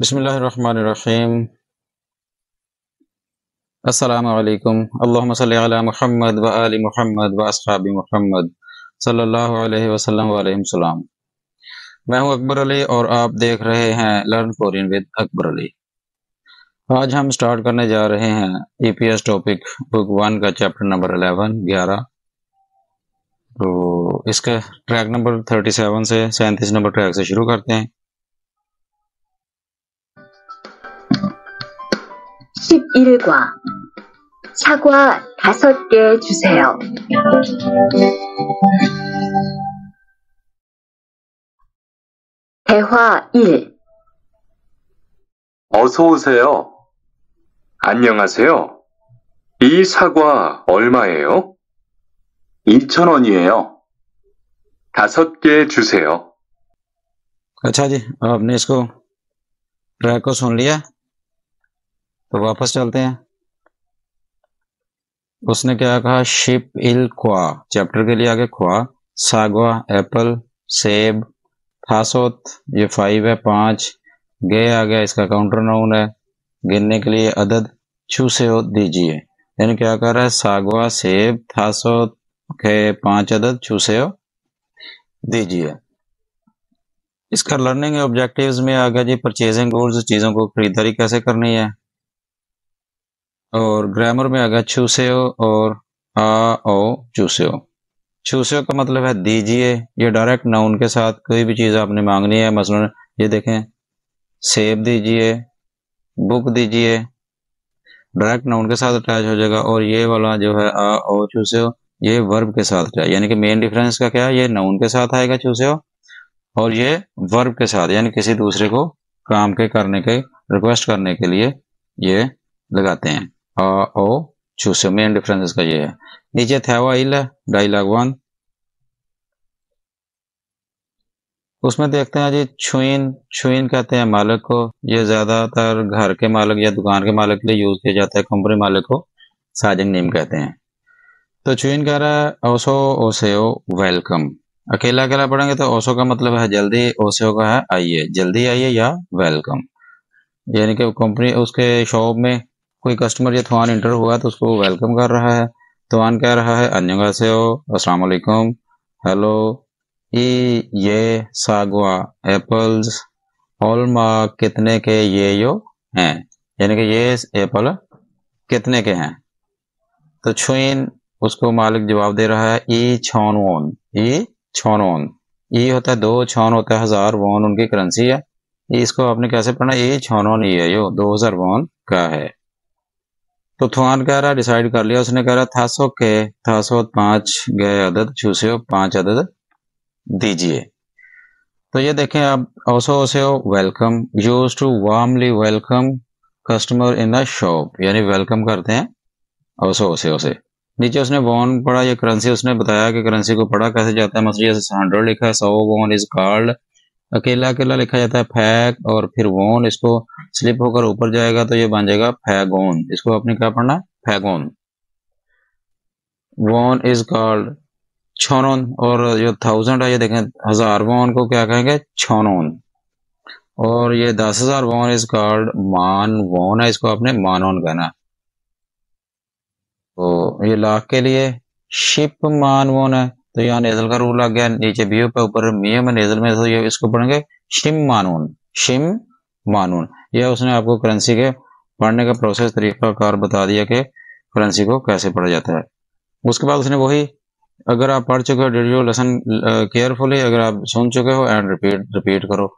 बसमीम असलकम अल्लाम सल महमद वली महमद वसहाबी महमद सल्लाम वसलम मैं हूं अकबर अली और आप देख रहे हैं learn Korean with Akbar Ali आज हम स्टार्ट करने जा रहे हैं ईपीएस टॉपिक बुक वन का चैप्टर नंबर अलेवन ग्यारह तो इसका ट्रैक नंबर थर्टी सेवन से सैंतीस नंबर ट्रैक से शुरू करते हैं 1과 사과 5개 주세요. 대화 1 어서 오세요. 안녕하세요. 이 사과 얼마예요? 2,000원이에요. 다섯 개 주세요. अच्छा जी अब ने इसको ग्राहक को सुन लिया तो वापस चलते हैं उसने क्या कहा शिप इल क्वा चैप्टर के लिए आगे क्वा सागवा एप्पल सेब थासोत ये फाइव है पांच गे आ गया इसका काउंटर नाउन है गिनने के लिए अदद छू से दीजिए यानी क्या कर रहा है सागवा सेब थासोत के पांच अदद छू से दीजिए इसका लर्निंग ऑब्जेक्टिव्स में आ गया जी परचेजिंग गुड्स चीज़ों को खरीदारी कैसे करनी है और ग्रामर में आएगा छूसे हो और आ ओ चूसे हो छूसे का मतलब है दीजिए ये डायरेक्ट नाउन के साथ कोई भी चीज़ आपने मांगनी है मसलन ये देखें सेब दीजिए बुक दीजिए डायरेक्ट नाउन के साथ अटैच हो जाएगा और ये वाला जो है आ ओ चूसे हो ये वर्ब के साथ अटैच यानी कि मेन डिफरेंस का क्या है ये नाउन के साथ आएगा चूसे हो और ये वर्ब के साथ यानी किसी दूसरे को काम के करने के रिक्वेस्ट करने के लिए ये लगाते हैं ओ चूसो मेन डिफरेंस इसका ये है नीचे थैवाइल है वन उसमें देखते हैं जी छुइन छुइन कहते हैं मालिक को ये ज़्यादातर घर के मालिक या दुकान के मालिक के लिए यूज़ किया जाता है कंपनी मालिक को साजिंग नेम कहते हैं तो छुईन कह रहा है ओसो ओसेओ वेलकम अकेला अकेला पढ़ेंगे तो ओसो का मतलब है जल्दी ओसेओ का है आइए जल्दी आइए या वेलकम यानी कि कंपनी उसके शॉप में कोई कस्टमर या थवान इंटर हुआ तो उसको वेलकम कर रहा है थवान कह रहा है अन्य से हो अस्सलाम हेलो ई ये सागवा एप्पल्स हॉलमार्क कितने के ये यो हैं यानी कि ये एप्पल कितने के हैं तो छुइन उसको मालिक जवाब दे रहा है ई छौन वोन ई छौन वोन ई होता है दो छौन होता है हजार वोन उनकी करेंसी है इसको आपने कैसे पढ़ना ई छौन वोन ई है यो दो हजार वोन का है तो थुआन कह रहा डिसाइड कर लिया उसने कह रहा था सो के था सो पांच गए अदद छूसे पांच अदद दीजिए तो ये देखें आप ओसो ओसेओ welcome used to warmly welcome customer in the shop यानी वेलकम करते हैं ओसो ओसे ओसे नीचे उसने वॉन पढ़ा ये करेंसी उसने बताया कि करेंसी को पढ़ा कैसे जाता है मसले जैसे हंड्रेड लिखा है सो वॉन इज कार्ड अकेला अकेला लिखा जाता है फैक और फिर वॉन इसको स्लिप होकर ऊपर जाएगा तो ये बन जाएगा फैगोन इसको आपने क्या पढ़ना फैगोन वॉन इज कॉल्ड छोनोन और जो थाउजेंड है ये देखें हजार वॉन को क्या कहेंगे छोनोन और ये दस हजार वॉन इज कॉल्ड मान वॉन है इसको आपने मानोन कहना तो ये लाख के लिए शिप मान वोन है तो यहाँ नेजल का रूल लग गया नीचे बीओ पे ऊपर मियम नेजल में तो ये इसको पढ़ेंगे शिम मानून शिम मानून या उसने आपको करेंसी के पढ़ने का प्रोसेस तरीका कार बता दिया कि करेंसी को कैसे पढ़ा जाता है उसके बाद उसने वही अगर आप पढ़ चुके हो डिडियो लेसन केयरफुली अगर आप सुन चुके हो एंड रिपीट रिपीट करो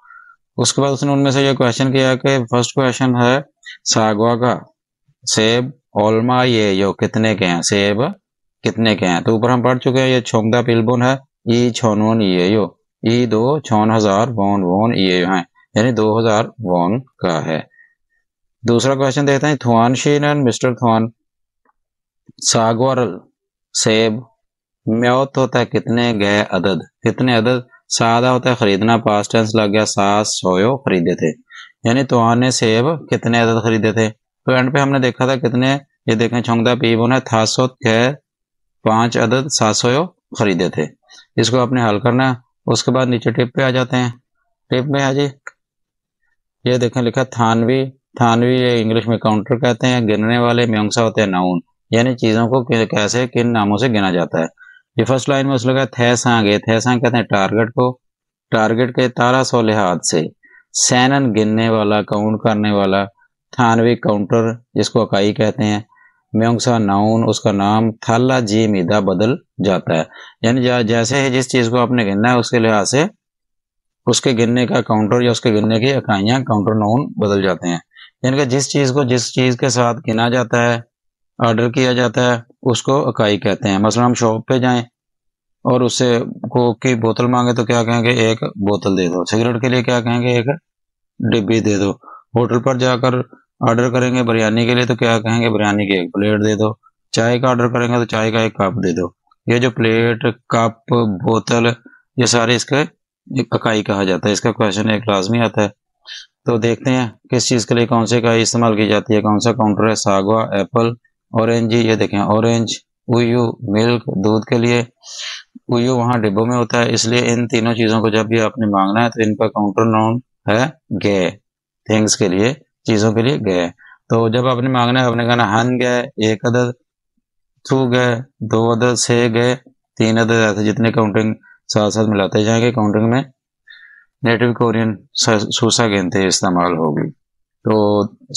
उसके बाद उसने उनमें से यह क्वेश्चन किया कि फर्स्ट क्वेश्चन है सागवा का सेब ओलमा ये यो कितने के हैं सेब कितने के हैं तो ऊपर हम पढ़ चुके हैं ये छोंगदा पिलबोन है ई छोन ये यो ई दो छोन हजार वोन वोन ये हैं यानी 2000 वॉन्ग का है दूसरा क्वेश्चन देखते हैं थुआन शीन एंड मिस्टर थुआन सागवरल सेब म्योत होता है कितने गए अदद कितने अदद सादा होता है खरीदना पास टेंस लग गया सात सोयो खरीदे थे यानी तुहान ने सेब कितने अदद खरीदे थे तो एंड पे हमने देखा था कितने ये देखें छोंगदा पी बोना था सौ छः पांच अदद सात सोयो खरीदे थे इसको आपने हल करना उसके बाद नीचे टिप पे आ जाते हैं टिप में हाजी ये देखें लिखा थानवी थानवी ये इंग्लिश में काउंटर कहते हैं गिनने वाले म्योंगसा होते हैं नाउन यानी चीज़ों को कैसे किन नामों से गिना जाता है ये फर्स्ट लाइन में उसने कहा थैसांग ये सांग कहते हैं टारगेट को टारगेट के तारा सौ लिहाज से सैनन गिनने वाला काउंट करने वाला थानवी काउंटर जिसको अकाई कहते हैं म्योंसा नाउन उसका नाम थल्ला जी मीदा बदल जाता है यानी जैसे ही जिस चीज़ को आपने गिनना है उसके लिहाज से उसके गिनने का काउंटर या उसके गिनने की इकाइयाँ काउंटर नाउन बदल जाते हैं यानी कि जिस चीज़ को जिस चीज़ के साथ गिना जाता है ऑर्डर किया जाता है उसको इकाई कहते हैं मसलन हम शॉप पे जाएं और उससे कोक की बोतल मांगे तो क्या कहेंगे एक बोतल दे दो सिगरेट के लिए क्या कहेंगे एक डिब्बी दे दो होटल पर जाकर ऑर्डर करेंगे बिरयानी के लिए तो क्या कहेंगे बिरयानी की एक प्लेट दे दो चाय का ऑर्डर करेंगे तो चाय का एक कप दे दो ये जो प्लेट कप बोतल ये सारे इसके इकाई कहा जाता है इसका क्वेश्चन एक लाजमी आता है तो देखते हैं किस चीज़ के लिए कौन सी इकाई इस्तेमाल की जाती है कौन सा काउंटर है सागवा एप्पल ऑरेंज ये देखें ऑरेंज उयू मिल्क दूध के लिए उयू वहाँ डिब्बों में होता है इसलिए इन तीनों चीज़ों को जब भी आपने मांगना है तो इनका काउंटर नाउन है गए थिंग्स के लिए चीज़ों के लिए गए तो जब आपने मांगना है आपने कहना हन गए एक अदद टू गए दो अदद से गए तीन अदद ऐसे जितने काउंटिंग साथ साथ मिलाते जाएंगे काउंटिंग में नेटिव कोरियन सूसा गेंदे इस्तेमाल होगी तो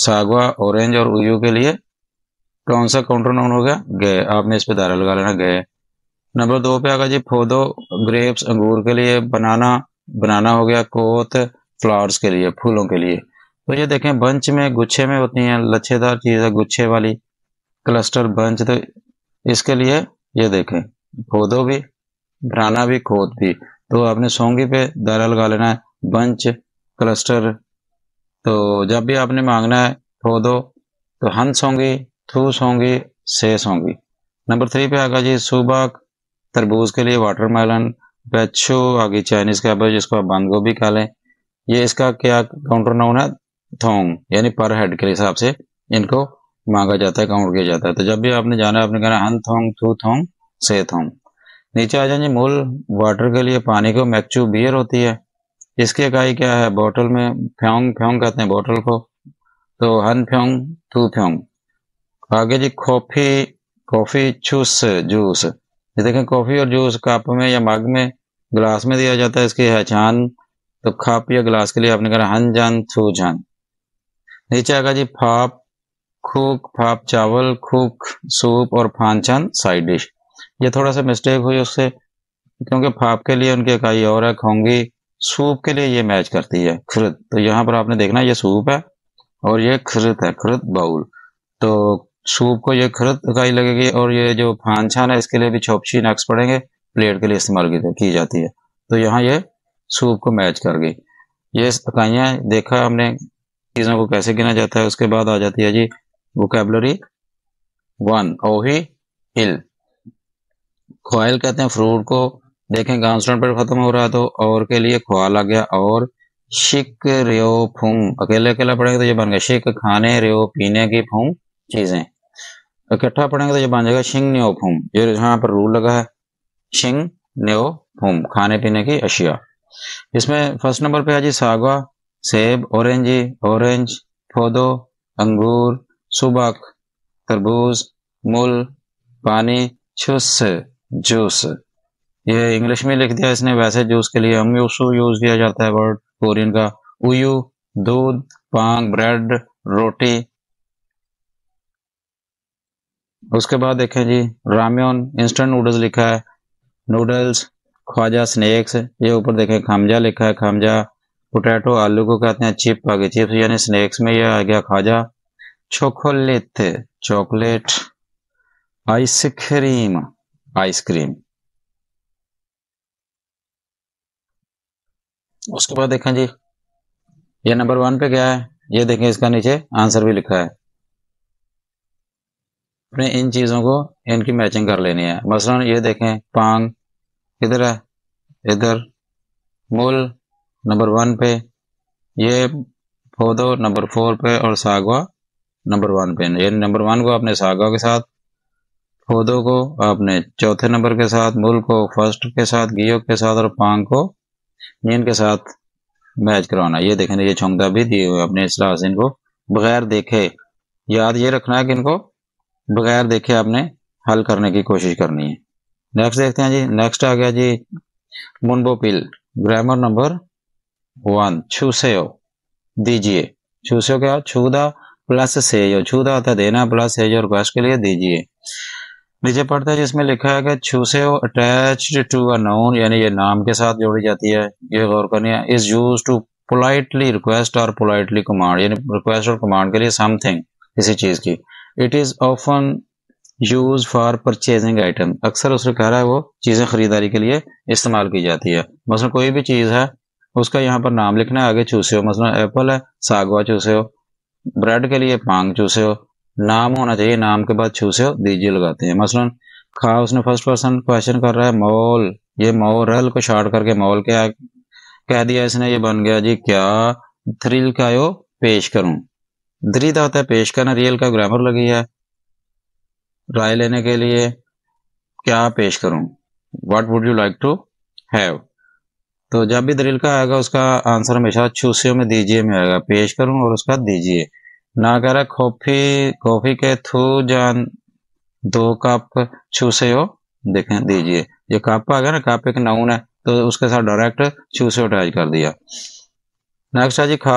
सागवा ऑरेंज और उयू के लिए कौन सा काउंटर नाउन हो गया गए आपने इस पे दायरा लगा लेना गए नंबर दो पे आगा जी फोदो ग्रेप्स अंगूर के लिए बनाना बनाना हो गया कोत फ्लावर्स के लिए फूलों के लिए तो ये देखें बंच में गुच्छे में होती हैं लच्छेदार चीज़ है गुच्छे वाली क्लस्टर बंच तो इसके लिए ये देखें फोदो भी भराना भी खोद भी तो आपने सोंगी पे दायरा लगा लेना है बंच क्लस्टर तो जब भी आपने मांगना है खोदो तो हन सोंगी थूस सोंगी से सोंगी नंबर थ्री पे आगा जी सुबाक तरबूज के लिए वाटरमेलन बैचो आगे चाइनीज कैबेज जिसको आप बंद गोभी खा लें ये इसका क्या काउंटर नाउन है थोंग यानी पर हेड के हिसाब से इनको मांगा जाता है काउंट किया जाता है तो जब भी आपने जाना है आपने कहना हन थोंग थू थोंग से थोंग नीचे आ जाएंगे मूल वाटर के लिए पानी को मैक्चू बियर होती है इसकी इकाई क्या है बोतल में फ्योंग फ्योंग कहते हैं बोतल को तो हन फ्योंग थू फ्योंग आगे जी कॉफी कॉफी छूस जूस ये देखें कॉफी और जूस कप में या मग में गिलास में दिया जाता है इसकी है छान तो खप या गिलास के लिए आपने कहा हन जान थू जान नीचे आगा जी फाप खूक फाप चावल खूक सूप और छान साइड डिश ये थोड़ा सा मिस्टेक हुई उससे क्योंकि फाप के लिए उनकी इकाई और है खोंगी सूप के लिए ये मैच करती है खृत तो यहाँ पर आपने देखना ये सूप है और ये खृत है खृत बाउल तो सूप को ये खृत इकाई लगेगी और ये जो फान छान है इसके लिए भी छोपछी नक्स पड़ेंगे प्लेट के लिए इस्तेमाल की जाती है तो यहाँ ये सूप को मैच कर गई ये इकाइयाँ देखा हमने चीज़ों को कैसे गिना जाता है उसके बाद आ जाती है जी वोकेबलरी वन ओही इल ख्वाइल कहते हैं फ्रूट को देखें कॉन्सटेंट पर खत्म हो रहा है तो और के लिए ख्वाल आ गया और शिक रेओ फूंग अकेले अकेला पढ़ेंगे तो ये बन गया शिक खाने रेओ पीने की फूंग चीजें इकट्ठा पढ़ेंगे तो ये बन जाएगा शिंग न्यो फूम ये यहाँ पर रूल लगा है शिंग न्यो फूम खाने पीने की अशिया इसमें फर्स्ट नंबर पे है जी सागवा सेब ऑरेंजी ऑरेंज पौधो अंगूर सुबक तरबूज मूल पानी छुस् जूस ये इंग्लिश में लिख दिया इसने वैसे जूस के लिए हम यूज किया जाता है वर्ड कोरियन का उयू दूध पांग ब्रेड रोटी उसके बाद देखें जी रामयोन इंस्टेंट नूडल्स लिखा है नूडल्स ख्वाजा स्नैक्स ये ऊपर देखें खामजा लिखा है खामजा पोटैटो आलू को कहते हैं चिप आगे चिप्स यानी स्नैक्स में यह आ गया ख्वाजा चोकोलेट चॉकलेट आइसक्रीम आइसक्रीम उसके बाद देखें जी ये नंबर वन पे क्या है ये देखें इसका नीचे आंसर भी लिखा है अपने इन चीज़ों को इनकी मैचिंग कर लेनी है मसलन ये देखें पांग इधर है इधर मूल नंबर वन पे ये पौधो नंबर फोर पे और सागवा नंबर वन पे ये नंबर वन को अपने सागवा के साथ खोदों को आपने चौथे नंबर के साथ मूल को फर्स्ट के साथ गियो के साथ और पांग को नीन के साथ मैच करवाना ये देखें ये चौंकदा भी दिए हुए अपने इसलाह इनको बगैर देखे याद ये रखना है कि इनको बगैर देखे आपने हल करने की कोशिश करनी है नेक्स्ट देखते हैं जी नेक्स्ट आ गया जी मुनबोपिल ग्रामर नंबर वन से दीजिए छूसेओ क्या छूदा प्लस सेज छूदा होता देना प्लस से जो रिक्वेस्ट के लिए दीजिए नीचे पढ़ते हैं जिसमें लिखा है कि छूसेव अटैच्ड टू अ नाउन यानी ये नाम के साथ जोड़ी जाती है ये गौर करनी है is used to politely request और पोलाइटली कमांड यानी रिक्वेस्ट और कमांड के लिए समथिंग किसी चीज़ की it is often used for purchasing item अक्सर उसने कह रहा है वो चीज़ें खरीदारी के लिए इस्तेमाल की जाती है मसलन कोई भी चीज़ है उसका यहाँ पर नाम लिखना है आगे चूसे हो मसलन एप्पल है सागवा चूसे हो ब्रेड के लिए पांग चूसे हो नाम होना चाहिए नाम के बाद छू से दीजिए लगाते हैं मसलन खा उसने फर्स्ट पर्सन क्वेश्चन कर रहा है मॉल ये मॉरल को शॉर्ट करके मॉल क्या कह दिया इसने ये बन गया जी क्या थ्रिल का यो पेश करूं द्रिद होता तो है पेश करना रियल का ग्रामर लगी है राय लेने के लिए क्या पेश करूं what would you like to have तो जब भी दरिल का आएगा उसका आंसर हमेशा छूसियों में दीजिए में आएगा पेश करूं और उसका दीजिए 나가라 कॉफी कॉफी के थ्रू जान दो कप हो देखें दीजिए ये कप आ गया ना कापे के नाउन है तो उसके साथ डायरेक्ट छूसयो अटैच कर दिया नेक्स्ट है जी खा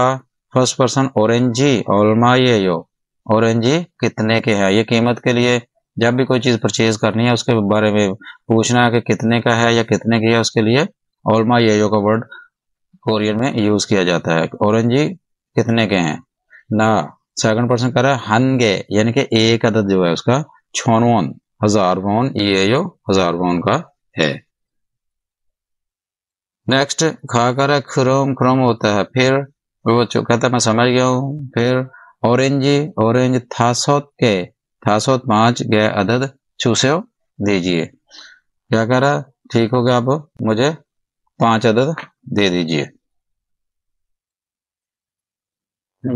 फर्स्ट पर्सन ऑरेंजी ओलमा ये यो ऑरेंजी कितने के है ये कीमत के लिए जब भी कोई चीज़ परचेज करनी है उसके बारे में पूछना है कि कितने का है या कितने की है उसके लिए ओलमा यो का वर्ड कोरियन में यूज़ किया जाता है ऑरेंजी कितने के हैं ना सेकंड पर्सन कह रहा है हनगे यानी कि एक अदद जो है उसका छोनवन हजार वन ये जो हजार वन का है नेक्स्ट खा कर ख्रोम ख्रोम होता है फिर वो कहता मैं समझ गया हूँ फिर ऑरेंज ऑरेंज थासोत के थासोत पांच गे अदद चूसे दीजिए क्या कह रहा ठीक हो गया आप मुझे पांच अदद दे दीजिए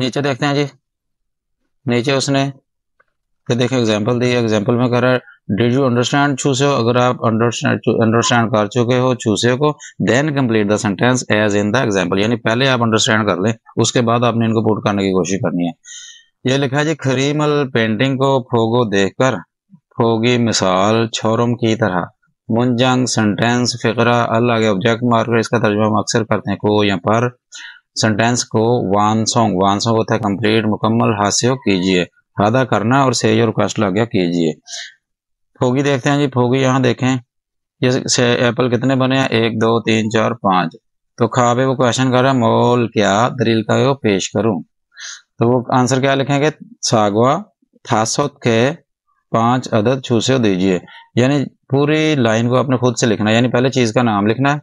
नीचे देखते हैं जी नीचे उसने ये देखिए एग्जाम्पल दी एग्जाम्पल में कह रहा है डिड यू अंडरस्टैंड चूसे हो अगर आप अंडरस्टैंड कर चुके हो चूसे को then complete the sentence as in the example यानी पहले आप अंडरस्टैंड कर लें उसके बाद आपने इनको पुट करने की कोशिश करनी है ये लिखा है जी खरीमल पेंटिंग को फोगो देखकर फोगी मिसाल छोरम की तरह मुंजंग सेंटेंस फिकरा अल आगे ऑब्जेक्ट मार्कर इसका तर्जमा हम अक्सर करते हैं को या पर सेंटेंस को वन सॉन्ग होता है कंप्लीट मुकम्मल हास्य कीजिए अदा करना और सही और कष्ट लग गया कीजिए फोगी देखते हैं जी फोगी यहाँ देखें ये एप्पल कितने बने हैं एक दो तीन चार पांच तो खाबे वो क्वेश्चन कर रहा है मोल क्या दलील का वो पेश करूं तो वो आंसर क्या लिखेंगे सागवा था के पांच अदद छूसे दीजिए यानी पूरी लाइन को आपने खुद से लिखना है यानी पहले चीज का नाम लिखना है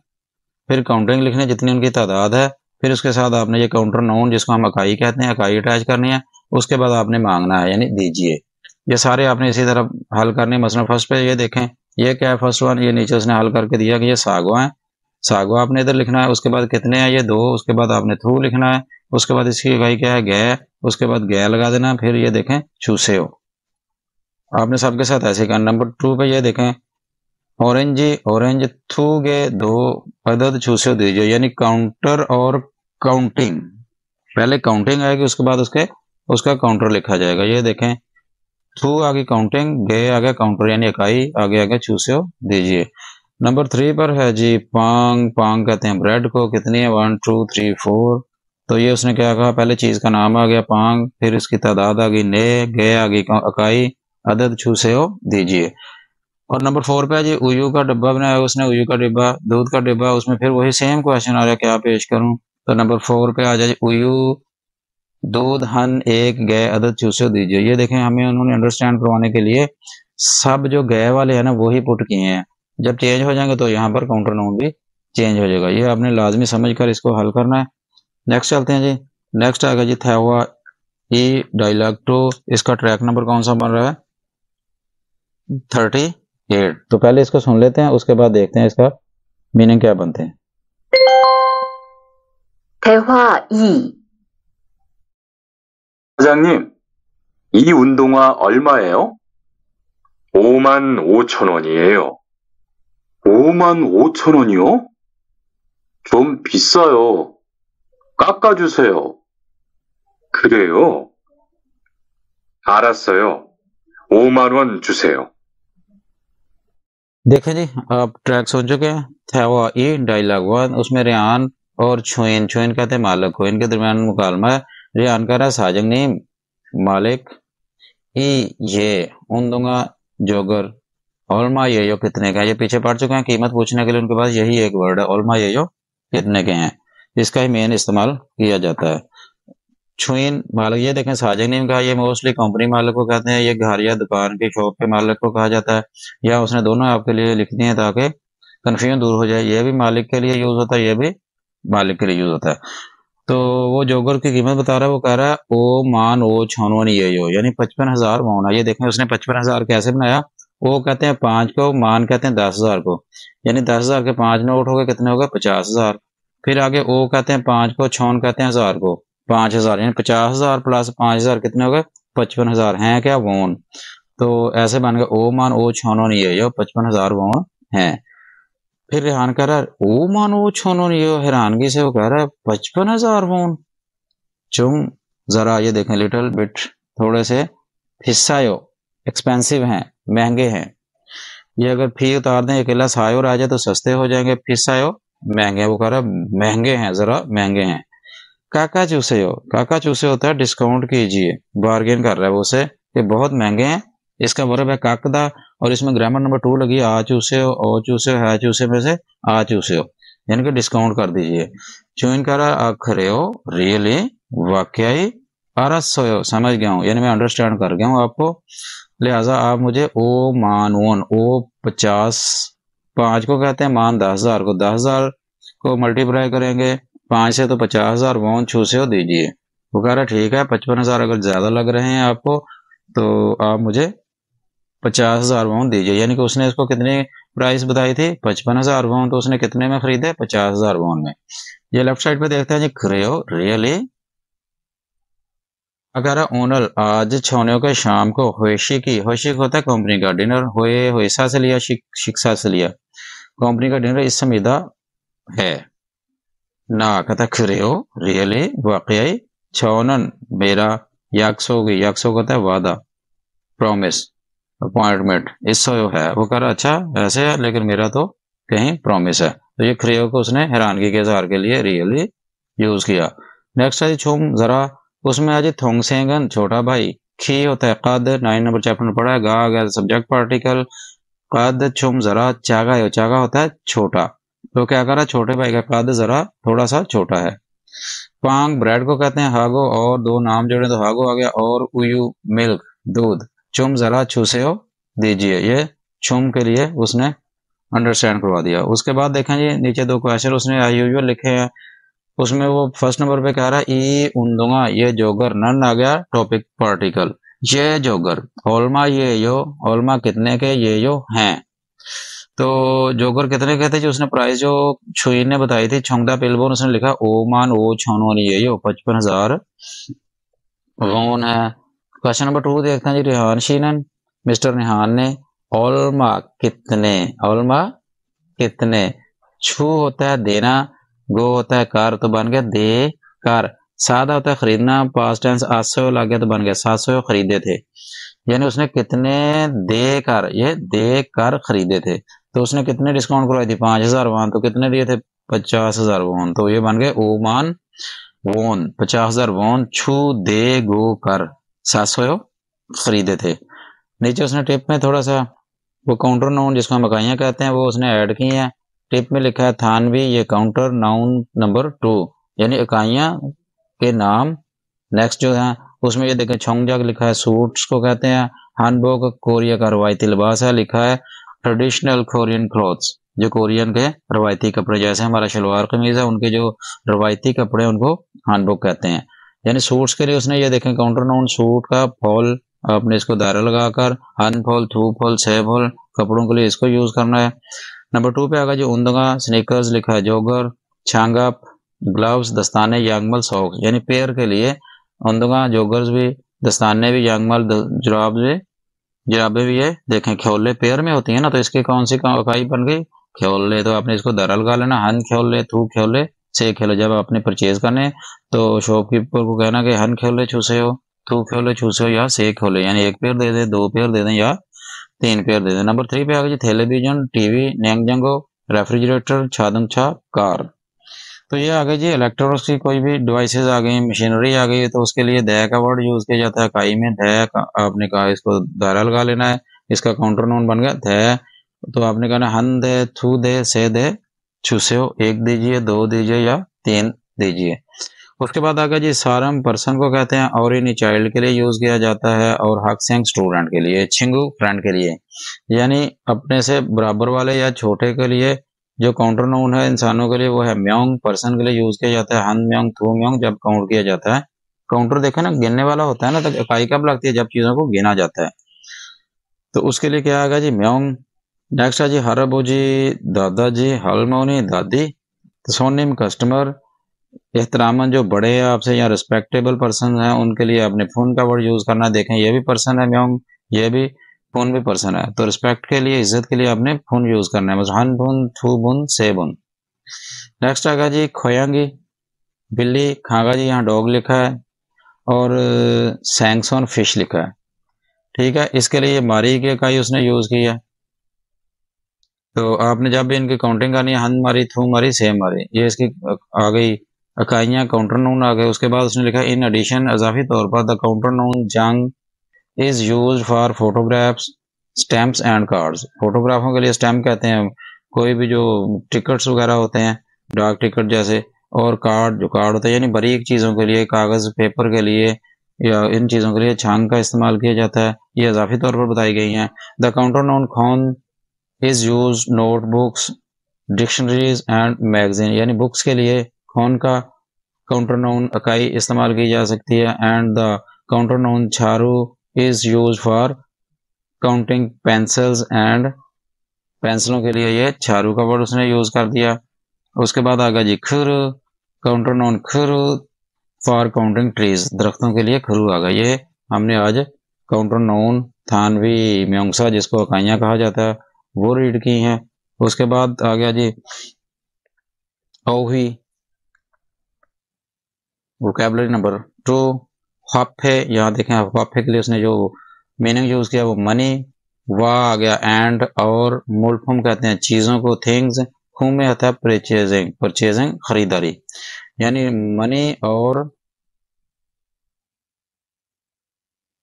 फिर काउंटरिंग लिखना है जितनी उनकी तादाद है फिर उसके साथ आपने ये काउंटर नाउन जिसको हम अकाई कहते हैं अकाई अटैच करनी है उसके बाद आपने मांगना है यानी दीजिए ये सारे आपने इसी तरह हल करने मसलन फर्स्ट पे ये देखें ये क्या है फर्स्ट वन ये नीचे उसने हल करके दिया कि ये सागवा है सागवा आपने इधर लिखना है उसके बाद कितने हैं ये दो उसके बाद आपने थ्रू लिखना है उसके बाद इसकी इकाई क्या है गै उसके बाद गै लगा देना फिर ये देखें छूसे हो आपने सबके साथ ऐसे कहा नंबर टू पे ये देखें ऑरेंज ऑरेंज थू गए दो अदद छूसे दीजिए यानी काउंटर और काउंटिंग पहले काउंटिंग आएगी उसके बाद उसके उसका काउंटर लिखा जाएगा ये देखें थू आगे काउंटिंग गए आगे काउंटर यानी इकाई आगे आगे छूसे दीजिए नंबर थ्री पर है जी पांग पांग कहते हैं ब्रेड को कितनी है वन टू थ्री फोर तो ये उसने क्या कहा पहले चीज का नाम आ गया पांग फिर इसकी तादाद आ गई ने गए आ गई इकाई अदद छूसे हो दीजिए और नंबर फोर पे जी उयू का डिब्बा बनाया उसने उयू का डिब्बा दूध का डिब्बा उसमें फिर वही सेम क्वेश्चन आ रहा क्या पेश करूं तो नंबर फोर पे आ जाए उयू दूध हन एक गय अदद चूसो दीजिए ये देखें हमें उन्होंने अंडरस्टैंड करवाने के लिए सब जो गए वाले हैं ना वही पुट किए हैं जब चेंज हो जाएंगे तो यहाँ पर काउंटर नोम भी चेंज हो जाएगा ये आपने लाजमी समझ कर इसको हल करना है नेक्स्ट चलते हैं जी नेक्स्ट आएगा जी थैवा ई टू इसका ट्रैक नंबर कौन सा बन रहा है थर्टी एट तो पहले इसको सुन लेते हैं उसके बाद देखते हैं इसका मीनिंग क्या बनते हैं 대이 운동화 얼마예요? 5만 5천 원이에요. 5만 5천 원이요? 좀 비싸요. 깎아주세요. 그래요? 알았어요. 5만 원 주세요. देखें जी आप ट्रैक सुन चुके हैं ए डायलॉग वन उसमें रेहान और छुइन छोइन कहते हैं मालिक को इनके दरमियान मुकालमा है रेहान कह रहा है साजन नीम मालिक ई ये उन दूंगा जोगर ओलमा ये यो कितने का ये पीछे पड़ चुके हैं कीमत पूछने के लिए उनके पास यही एक वर्ड है ओलमा ये यो कितने के हैं इसका ही मेन इस्तेमाल किया जाता है छुईन मालिक ये देखें साजिक ने कहा ये मोस्टली कंपनी मालिक को कहते हैं ये घर या दुकान के शॉप के मालिक को कहा जाता है या उसने दोनों आपके लिए लिख दिए ताकि कन्फ्यूजन दूर हो जाए ये भी मालिक के लिए यूज होता है ये भी मालिक के लिए यूज होता है तो वो जोगर की कीमत बता रहा है वो कह रहा है ओ मान ओ छोन ये यो यानी पचपन हजार मोना ये देखें उसने पचपन हजार कैसे बनाया वो कहते हैं पांच को मान कहते हैं दस हजार को यानी दस हजार के पांच नोट हो गए कितने हो गए पचास हजार फिर आगे ओ कहते हैं पांच को छौन कहते हैं हजार को पांच हज़ार यानी पचास हज़ार प्लस पांच हज़ार कितने हो गए पचपन हज़ार है क्या वोन तो ऐसे बन गए ओ मान ओ छोनो नहीं है पचपन हज़ार वोन है फिर रेहान कह रहा है ओ मान ओ छोनो नहीं हो हैरानगी से वो कह रहा है पचपन हज़ार वोन चुम ज़रा ये देखें लिटल बिट थोड़े से यो एक्सपेंसिव है महंगे हैं ये अगर फी उतार दें अकेला सायो राजा तो सस्ते हो जाएंगे फिर सायो महंगे वो कह रहा महंगे हैं ज़रा महंगे हैं काका चूसे हो काका चूसे होता है डिस्काउंट कीजिए बार्गेन कर रहा है वो उसे ये बहुत महंगे हैं इसका वर्ब मतलब है काकदा और इसमें ग्रामर नंबर टू लगी आ चूसे हो ओ चूसे हो है चूसे में से आ चूसे हो यानी कि डिस्काउंट कर दीजिए चुन कर आखरे हो रियली वाकई अरस हो समझ गया हूँ यानी मैं अंडरस्टैंड कर गया हूँ आपको लिहाजा आप मुझे ओ मान ओन ओ पचास पांच को कहते हैं मान दस हज़ार को दस हज़ार को मल्टीप्लाई करेंगे पाँच से तो पचास हजार वो छू से दीजिए वो कह रहा ठीक है पचपन हजार अगर ज्यादा लग रहे हैं आपको तो आप मुझे पचास हजार वाउंड दीजिए यानी कि उसने इसको कितने प्राइस बताई थी पचपन हजार वो तो उसने कितने में खरीदे पचास हजार वाउंड में ये लेफ्ट साइड पे देखते हैं जी क्रेओ रियली अगर ओनल आज छोने के शाम को होशी की होशी होता है कंपनी का डिनर होए से लिया शिक्षा से लिया कंपनी का डिनर इस समय है हो वाकई なあ、かたくれよ。really? わけい。ちょうなん、めら、約束、約束だ、わだ。promise, appointment. इससे है वो कह रहा अच्छा ऐसे है लेकिन मेरा तो कहीं प्रॉमिस है तो ये क्रियो को उसने हैरानगी के इजहार के लिए रियली यूज किया नेक्स्ट है छुम जरा उसमें आज थोंगसेंगन छोटा भाई खी होता है कद नाइन नंबर चैप्टर में पढ़ा है गा गया सब्जेक्ट पार्टिकल कद छुम जरा चागा चागा होता है छोटा तो क्या कर है छोटे भाई का कद जरा थोड़ा सा छोटा है पांग ब्रेड को कहते हैं हागो और दो नाम जोड़े तो हागो आ गया और उयू मिल्क दूध चुम जरा छूसे हो दीजिए ये चुम के लिए उसने अंडरस्टैंड करवा दिया उसके बाद देखें जी नीचे दो क्वेश्चन उसने आई यू लिखे हैं उसमें वो फर्स्ट नंबर पे कह रहा है ई उन्दुंगा ये जोगर नन आ गया टॉपिक पार्टिकल ये जोगर ओलमा ये यो ओलमा कितने के ये यो हैं तो जोकर कितने कहते जो उसने प्राइस जो छुइन ने बताई थी छोंगदा पेलबोन उसने लिखा ओ मान ओ छोनोन ये हो पचपन हजार लोन है क्वेश्चन नंबर टू देखते हैं जी रिहान शीनन मिस्टर रिहान ने ओलमा कितने ओलमा कितने छू होता है देना गो होता है कार तो बन गया दे कार सादा होता है खरीदना पास टेंस आठ सौ लग गया तो बन गया सात सौ खरीदे थे यानी उसने कितने दे कर ये दे कर खरीदे थे तो उसने कितने डिस्काउंट करवाई थी पांच हजार वन तो कितने दिए थे पचास हजार वोन तो ये बन गए ओमान वोन पचास हजार वोन छू दे गो कर सात सौ खरीदे थे नीचे उसने टिप में थोड़ा सा वो काउंटर नाउन जिसको हम बकाइया कहते हैं वो उसने ऐड की है टिप में लिखा है थानवी ये काउंटर नाउन नंबर टू यानी इकाइया के नाम नेक्स्ट जो है उसमें ये देखें छोंगजाक लिखा है सूट्स को कहते हैं हानबोक कोरिया का रवायती लिबास है लिखा है ट्रेडिशनल कोरियन क्लॉथ्स जो कोरियन के रवायती कपड़े जैसे हमारा शलवार कमीज है उनके जो रवायती कपड़े उनको हानबोक कहते हैं यानी सूट्स के लिए उसने ये देखें काउंटर नाउन सूट का फॉल आपने इसको दायरा लगाकर हन फॉल थू फॉल सह फॉल कपड़ों के लिए इसको यूज करना है नंबर टू पे आगा जो उंदगा स्नीकर्स लिखा है जोगर छांगा ग्लव्स दस्ताने यांगमल सॉक्स यानी पेयर के लिए अंदगा जोगर्स भी दस्ताने भी जंगमल जुराब भी जराबे भी है देखें ख्योले पेयर में होती है ना तो इसकी कौन सी इकाई बन गई ख्योले तो आपने इसको दरल गा लेना हन ख्योले थू ख्योले से ख्योले जब आपने परचेज करने तो शॉपकीपर को कहना कि हन ख्योले छूसे हो थू ख्योले छूसे हो या से ख्योले यानी एक पेयर दे दे दो पेयर दे दें या तीन पेयर दे दें नंबर थ्री पे आ गई थैलेविजन टीवी नेंगजंगो रेफ्रिजरेटर छादम छा कार तो ये आ गए जी इलेक्ट्रॉनिक्स की कोई भी डिवाइसेस आ गई मशीनरी आ गई तो उसके लिए दया का वर्ड यूज किया जाता है काई में का, आपने कहा इसको दायरा लगा लेना है इसका काउंटर नोन बन गया दया तो आपने कहना हन दे थू दे से दे छुसे एक दीजिए दो दीजिए या तीन दीजिए उसके बाद आगे जी सारम पर्सन को कहते हैं और इन चाइल्ड के लिए यूज किया जाता है और हक सेंग स्टूडेंट के लिए छिंगू फ्रेंड के लिए यानी अपने से बराबर वाले या छोटे के लिए जो काउंटर नाउन है इंसानों के लिए वो है म्योंग पर्सन के लिए यूज किया जाता है हन म्योंग थू म्योंग जब काउंट किया जाता है काउंटर देखे ना गिनने वाला होता है ना तो इकाई कब लगती है जब चीजों को गिना जाता है तो उसके लिए क्या आएगा जी म्योंग नेक्स्ट है जी जी दादाजी हलमोनी दादी सोनिम तो कस्टमर एहतरामन जो बड़े हैं आपसे या रिस्पेक्टेबल पर्सन हैं उनके लिए आपने फोन का वर्ड यूज करना देखें ये भी पर्सन है म्योंग ये भी फोन भी पर्सन है तो रिस्पेक्ट के लिए इज्जत के लिए आपने फोन यूज करना है मजहान बुन थू बुन से बुन नेक्स्ट आगा जी खोयांगी बिल्ली खागा जी यहाँ डॉग लिखा है और ऑन फिश लिखा है ठीक है इसके लिए मारी की इकाई उसने यूज की है तो आपने जब भी इनकी काउंटिंग करनी है हन मारी थू मारी से मारी ये इसकी आ गई इकाइयाँ काउंटर नून आ गए उसके बाद उसने लिखा इन एडिशन अजाफी तौर पर द काउंटर नून जंग is used for photographs stamps and cards फोटोग्राफों के लिए स्टैम्प कहते हैं कोई भी जो टिकट्स वगैरह होते हैं डाक टिकट जैसे और कार्ड जो कार्ड होता है यानी बरीक चीज़ों के लिए कागज़ पेपर के लिए या इन चीज़ों के लिए छांग का इस्तेमाल किया जाता है ये इजाफी तौर पर बताई गई हैं द काउंटर नॉन खौन is use notebooks dictionaries and magazine यानी बुक्स के लिए खौन का काउंटर नॉन अकाई इस्तेमाल की जा सकती है एंड द काउंटर नॉन छारू is use for counting pencils and पेंसिलों के लिए ये छारू का वर्ड उसने यूज कर दिया उसके बाद आ गया जी खुर काउंटर नॉन खुर फॉर काउंटिंग ट्रीज दरख्तों के लिए खुरू आ गया ये हमने आज काउंटर नॉन थानवी म्योंगसा जिसको अकाइया कहा जाता है वो रीड की है उसके बाद आ गया जी ओही वोकेबलरी नंबर टू हफ है यहाँ देखें हफ के लिए उसने जो मीनिंग यूज़ किया वो मनी वाह आ गया एंड और मुल्फम कहते हैं चीज़ों को थिंग्स हूं में आता है परचेजिंग परचेजिंग खरीदारी यानी मनी और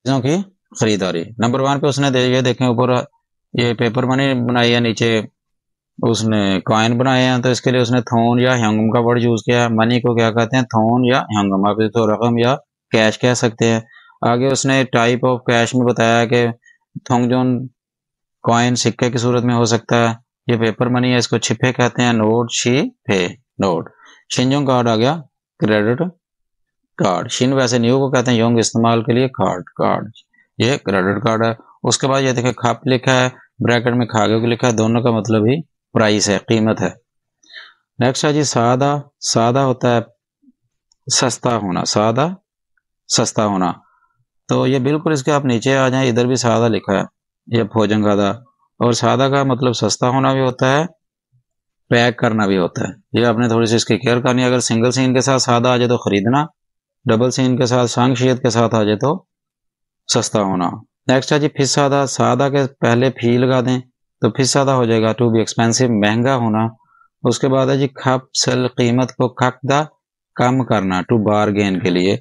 चीज़ों की खरीदारी नंबर वन पे उसने ये देखें ऊपर ये पेपर मनी बनाई है नीचे उसने कॉइन बनाए हैं तो इसके लिए उसने थोन या हंगम का वर्ड यूज़ किया है मनी को क्या कहते हैं थोन या हंगम आप तो रकम या कैश कह सकते हैं आगे उसने टाइप ऑफ कैश में बताया कि थोंगजोन कॉइन सिक्के की सूरत में हो सकता है ये पेपर मनी है इसको छिपे कहते हैं नोट शी फे नोट शिंजोंग कार्ड आ गया क्रेडिट कार्ड शिन वैसे न्यू को कहते हैं योंग इस्तेमाल के लिए कार्ड कार्ड ये क्रेडिट कार्ड है उसके बाद ये देखे खप लिखा है ब्रैकेट में खागे को लिखा है दोनों का मतलब ही प्राइस है कीमत है नेक्स्ट है जी सादा सादा होता है सस्ता होना सादा सस्ता होना तो ये बिल्कुल इसके आप नीचे आ जाएं इधर भी सादा लिखा है यह भोजन गादा और सादा का मतलब सस्ता होना भी होता है पैक करना भी होता है ये आपने थोड़ी सी इसकी केयर करनी है अगर सिंगल सीन के साथ सादा आ जाए तो खरीदना डबल सीन के साथ सांगशियत के साथ आ जाए तो सस्ता होना नेक्स्ट है जी फिर सादा सादा के पहले फी लगा दें तो फिर सादा हो जाएगा टू बी एक्सपेंसिव महंगा होना उसके बाद है जी खप सेल कीमत को खकदा कम करना टू बारगेन के लिए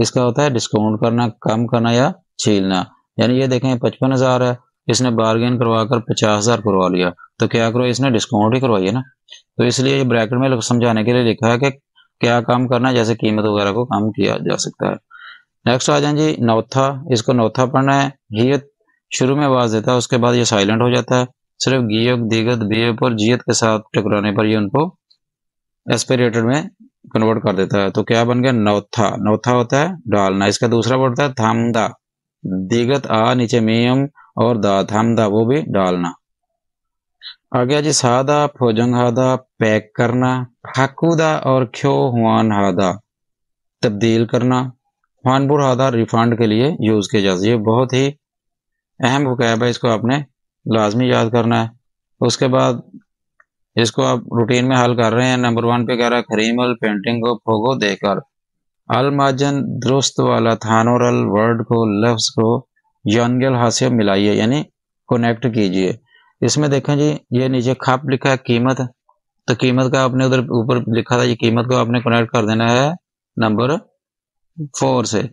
इसका होता है डिस्काउंट करना कम करना या छीलना यानी ये देखें पचपन हज़ार है इसने बार्गेन करवा कर पचास हज़ार करवा लिया तो क्या करो इसने डिस्काउंट ही करवाइए ना तो इसलिए ये ब्रैकेट में समझाने के लिए लिखा है कि क्या काम करना है जैसे कीमत वगैरह को कम किया जा सकता है नेक्स्ट आ जाए जी नौथा इसको नौथा पढ़ना है हियत शुरू में आवाज़ देता है उसके बाद ये साइलेंट हो जाता है सिर्फ गियत दिगत बेयप और जियत के साथ टकराने पर ये उनको एस्पिरेटेड में कन्वर्ट कर देता है तो क्या बन गया नौथा नौथा होता है डालना इसका दूसरा वर्ड था थामदा दिगत आ नीचे मेयम और दा थामदा वो भी डालना आ गया जी सादा फोजंगहादा पैक करना फाकूदा और ख्यो हुआन हादा तब्दील करना फानपुर हादा रिफंड के लिए यूज़ किया जाता है ये बहुत ही अहम वकैब है इसको आपने लाजमी याद करना है उसके बाद इसको आप रूटीन में हल कर रहे हैं नंबर वन पे कह रहा है खरीमल पेंटिंग को फोगो देकर अलमाजन दुरुस्त वाला थानोरल वर्ड को लफ्स को यंगल हास्य मिलाइए यानी कनेक्ट कीजिए इसमें देखें जी ये नीचे खाप लिखा है कीमत तो कीमत का आपने उधर ऊपर लिखा था ये कीमत को आपने कनेक्ट कर देना है नंबर फोर से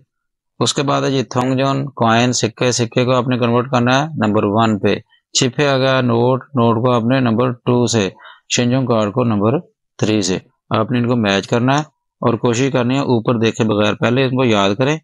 उसके बाद है जी थोंग जोन कॉइन सिक्के सिक्के को आपने कन्वर्ट करना है नंबर वन पे छिपे आ गया नोट नोट को आपने नंबर टू से शेंजोंग कार्ड को नंबर थ्री से आपने इनको मैच करना है और कोशिश करनी है ऊपर देखे बगैर पहले इनको याद करें